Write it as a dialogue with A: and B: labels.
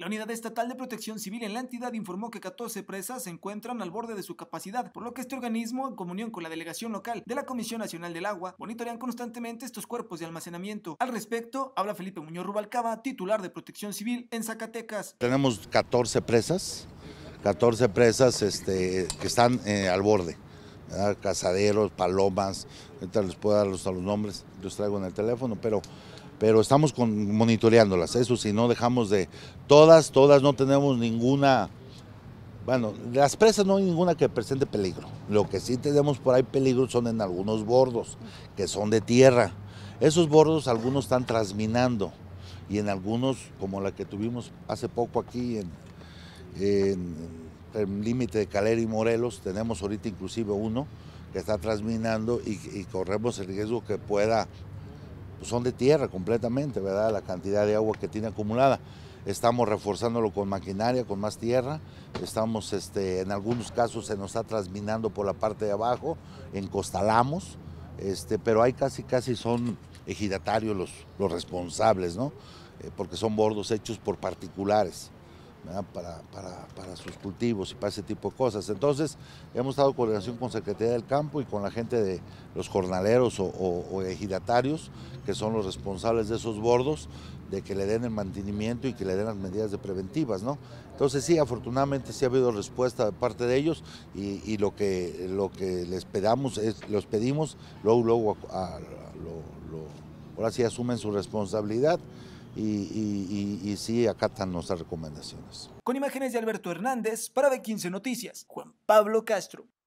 A: La Unidad Estatal de Protección Civil en la entidad informó que 14 presas se encuentran al borde de su capacidad, por lo que este organismo, en comunión con la delegación local de la Comisión Nacional del Agua, monitorean constantemente estos cuerpos de almacenamiento. Al respecto, habla Felipe Muñoz Rubalcaba, titular de Protección Civil en Zacatecas.
B: Tenemos 14 presas, 14 presas este, que están eh, al borde cazaderos, palomas, ahorita les puedo dar los, a los nombres, los traigo en el teléfono, pero, pero estamos monitoreándolas, eso si no dejamos de, todas, todas no tenemos ninguna, bueno, las presas no hay ninguna que presente peligro, lo que sí tenemos por ahí peligro son en algunos bordos, que son de tierra, esos bordos algunos están trasminando y en algunos, como la que tuvimos hace poco aquí en el límite de Calera y Morelos, tenemos ahorita inclusive uno que está transminando y, corremos el riesgo que pueda, pues son de tierra completamente, ¿verdad? La cantidad de agua que tiene acumulada. Estamos reforzándolo con maquinaria, con más tierra, estamos este, en algunos casos se nos está transminando por la parte de abajo, encostalamos, este, pero hay casi casi son ejidatarios los, los responsables, ¿no? Eh, porque son bordos hechos por particulares para, sus cultivos y para ese tipo de cosas. Entonces, hemos estado en coordinación con Secretaría del Campo y con la gente de los jornaleros o, ejidatarios, que son los responsables de esos bordos, de que le den el mantenimiento y que le den las medidas preventivas, ¿no? Entonces, sí, afortunadamente sí ha habido respuesta de parte de ellos y, lo, que, lo que les es, los pedimos, luego, luego, ahora sí asumen su responsabilidad y, sí acatan nuestras recomendaciones.
A: Con imágenes de Alberto Hernández para B15 Noticias, Juan Pablo Castro.